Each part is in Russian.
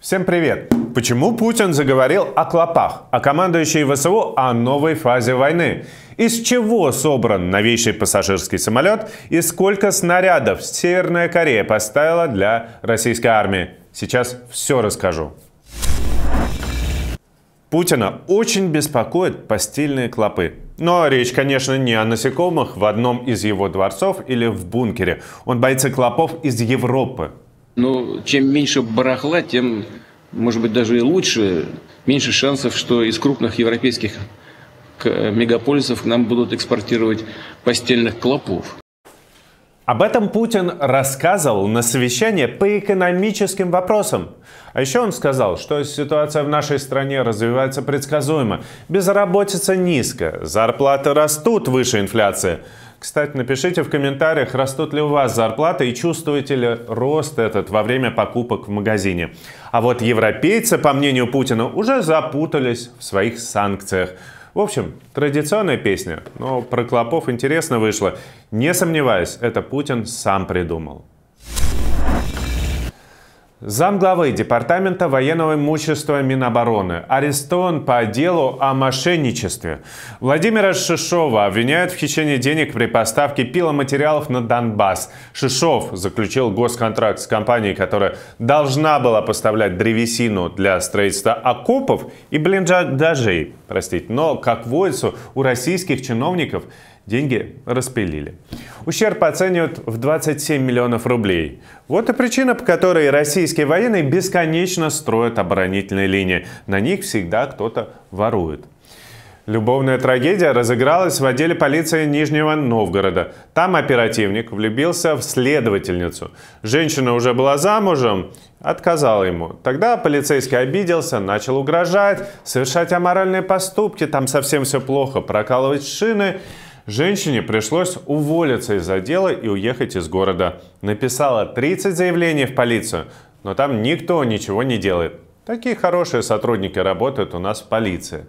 Всем привет! Почему Путин заговорил о клопах, а командующий ВСУ о новой фазе войны? Из чего собран новейший пассажирский самолет и сколько снарядов Северная Корея поставила для российской армии? Сейчас все расскажу. Путина очень беспокоят постельные клопы. Но речь, конечно, не о насекомых в одном из его дворцов или в бункере. Он боится клопов из Европы, но ну, чем меньше барахла, тем, может быть, даже и лучше. Меньше шансов, что из крупных европейских э, мегаполисов к нам будут экспортировать постельных клопов. Об этом Путин рассказывал на совещании по экономическим вопросам. А еще он сказал, что ситуация в нашей стране развивается предсказуемо. Безработица низкая, зарплаты растут выше инфляции. Кстати, напишите в комментариях, растут ли у вас зарплаты и чувствуете ли рост этот во время покупок в магазине. А вот европейцы, по мнению Путина, уже запутались в своих санкциях. В общем, традиционная песня, но про клопов интересно вышло. Не сомневаюсь, это Путин сам придумал. Замглавы Департамента военного имущества Минобороны арестован по делу о мошенничестве. Владимира Шишова обвиняют в хищении денег при поставке пиломатериалов на Донбасс. Шишов заключил госконтракт с компанией, которая должна была поставлять древесину для строительства окопов и блиндажей. Простите, но, как водится, у российских чиновников – Деньги распилили. Ущерб оценивают в 27 миллионов рублей. Вот и причина, по которой российские военные бесконечно строят оборонительные линии. На них всегда кто-то ворует. Любовная трагедия разыгралась в отделе полиции Нижнего Новгорода. Там оперативник влюбился в следовательницу. Женщина уже была замужем, отказала ему. Тогда полицейский обиделся, начал угрожать, совершать аморальные поступки, там совсем все плохо, прокалывать шины. Женщине пришлось уволиться из-за дела и уехать из города. Написала 30 заявлений в полицию, но там никто ничего не делает. Такие хорошие сотрудники работают у нас в полиции.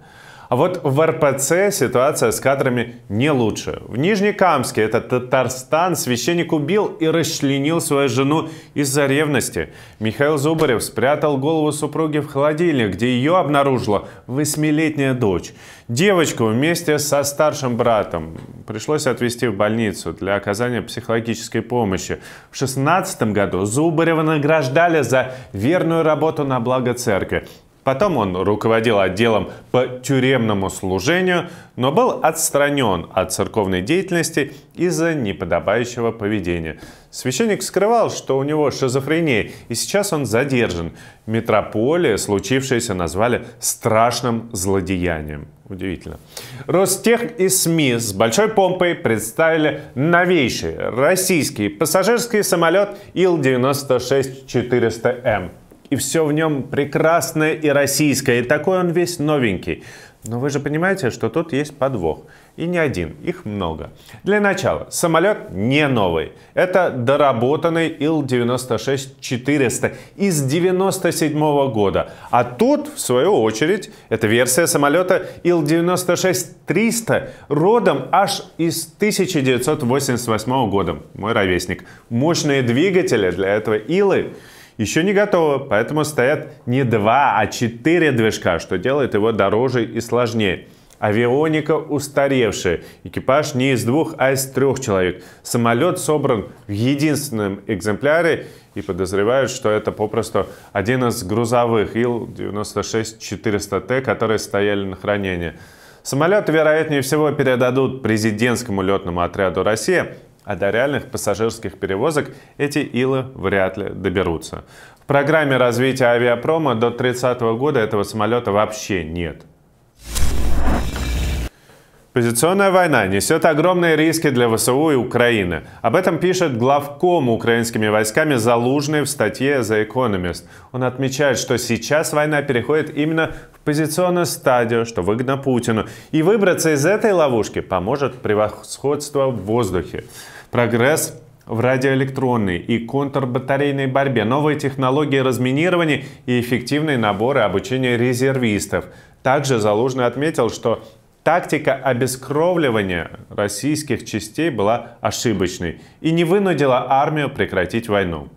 А вот в РПЦ ситуация с кадрами не лучше. В Нижнекамске, это Татарстан, священник убил и расчленил свою жену из-за ревности. Михаил Зубарев спрятал голову супруги в холодильник, где ее обнаружила восьмилетняя дочь. Девочку вместе со старшим братом пришлось отвезти в больницу для оказания психологической помощи. В 2016 году Зубарева награждали за верную работу на благо церкви. Потом он руководил отделом по тюремному служению, но был отстранен от церковной деятельности из-за неподобающего поведения. Священник скрывал, что у него шизофрения, и сейчас он задержан. Метрополия, случившееся, назвали страшным злодеянием. Удивительно. Ростех и СМИ с большой помпой представили новейший российский пассажирский самолет Ил-96-400М и все в нем прекрасное и российское, и такой он весь новенький. Но вы же понимаете, что тут есть подвох. И не один, их много. Для начала, самолет не новый. Это доработанный Ил-96-400 из 97 -го года. А тут, в свою очередь, это версия самолета Ил-96-300 родом аж из 1988 -го года. Мой ровесник. Мощные двигатели для этого Илы еще не готово, поэтому стоят не два, а четыре движка, что делает его дороже и сложнее. Авионика устаревшая, экипаж не из двух, а из трех человек. Самолет собран в единственном экземпляре и подозревают, что это попросту один из грузовых Ил-96-400Т, которые стояли на хранении. Самолет, вероятнее всего, передадут президентскому летному отряду России а до реальных пассажирских перевозок эти илы вряд ли доберутся. В программе развития авиапрома до 30 года этого самолета вообще нет. Позиционная война несет огромные риски для ВСУ и Украины. Об этом пишет главком украинскими войсками Залужный в статье «The Economist». Он отмечает, что сейчас война переходит именно в позиционную стадию, что выгодно Путину. И выбраться из этой ловушки поможет превосходство в воздухе. Прогресс в радиоэлектронной и контрбатарейной борьбе, новые технологии разминирования и эффективные наборы обучения резервистов. Также Залужный отметил, что Тактика обескровливания российских частей была ошибочной и не вынудила армию прекратить войну.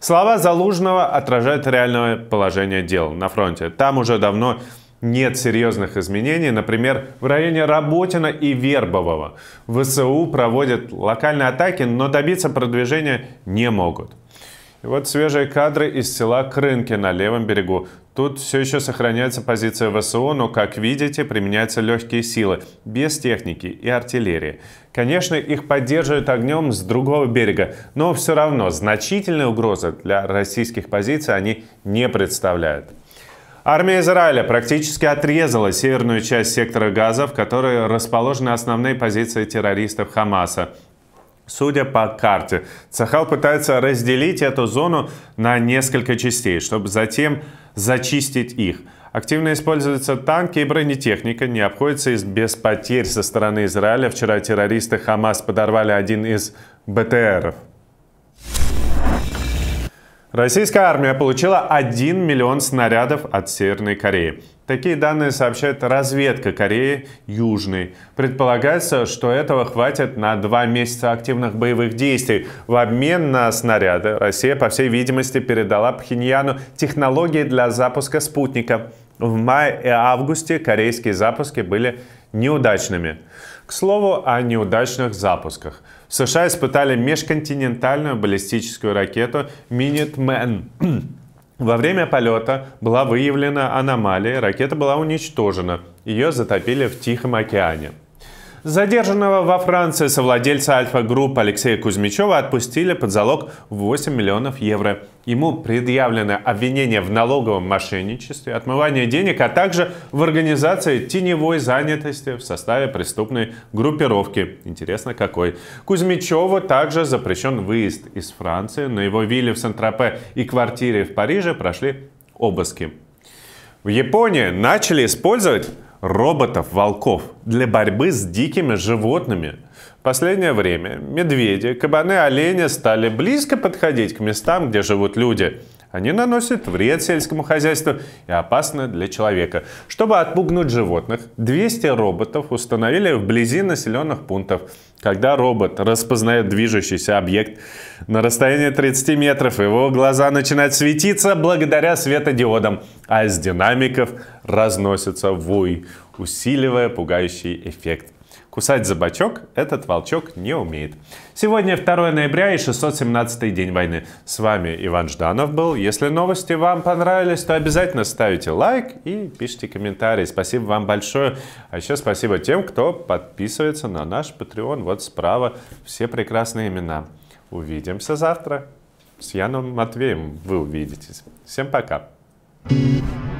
Слова Залужного отражают реальное положение дел на фронте. Там уже давно нет серьезных изменений. Например, в районе Работина и Вербового ВСУ проводят локальные атаки, но добиться продвижения не могут. И вот свежие кадры из села Крынки на левом берегу. Тут все еще сохраняется позиция ВСУ, но, как видите, применяются легкие силы, без техники и артиллерии. Конечно, их поддерживают огнем с другого берега, но все равно значительной угрозы для российских позиций они не представляют. Армия Израиля практически отрезала северную часть сектора Газа, в которой расположены основные позиции террористов Хамаса. Судя по карте, Цахал пытается разделить эту зону на несколько частей, чтобы затем зачистить их. Активно используются танки и бронетехника, не обходится без потерь со стороны Израиля. Вчера террористы Хамас подорвали один из БТРов. Российская армия получила 1 миллион снарядов от Северной Кореи. Такие данные сообщает разведка Кореи Южной. Предполагается, что этого хватит на два месяца активных боевых действий. В обмен на снаряды Россия, по всей видимости, передала Пхеньяну технологии для запуска спутника. В мае и августе корейские запуски были неудачными. К слову о неудачных запусках – в США испытали межконтинентальную баллистическую ракету «Минитмен». Во время полета была выявлена аномалия, ракета была уничтожена, ее затопили в Тихом океане. Задержанного во Франции совладельца Альфа-групп Алексея Кузьмичева отпустили под залог 8 миллионов евро. Ему предъявлено обвинение в налоговом мошенничестве, отмывании денег, а также в организации теневой занятости в составе преступной группировки. Интересно, какой. Кузьмичеву также запрещен выезд из Франции. На его вилле в сент тропе и квартире в Париже прошли обыски. В Японии начали использовать роботов-волков для борьбы с дикими животными. В последнее время медведи, кабаны, олени стали близко подходить к местам, где живут люди – они наносят вред сельскому хозяйству и опасны для человека. Чтобы отпугнуть животных, 200 роботов установили вблизи населенных пунктов. Когда робот распознает движущийся объект на расстоянии 30 метров, его глаза начинают светиться благодаря светодиодам, а из динамиков разносится вой, усиливая пугающий эффект. Кусать за бочок этот волчок не умеет. Сегодня 2 ноября и 617 день войны. С вами Иван Жданов был. Если новости вам понравились, то обязательно ставите лайк и пишите комментарии. Спасибо вам большое. А еще спасибо тем, кто подписывается на наш Patreon. Вот справа все прекрасные имена. Увидимся завтра. С Яном Матвеем вы увидитесь. Всем пока. thank you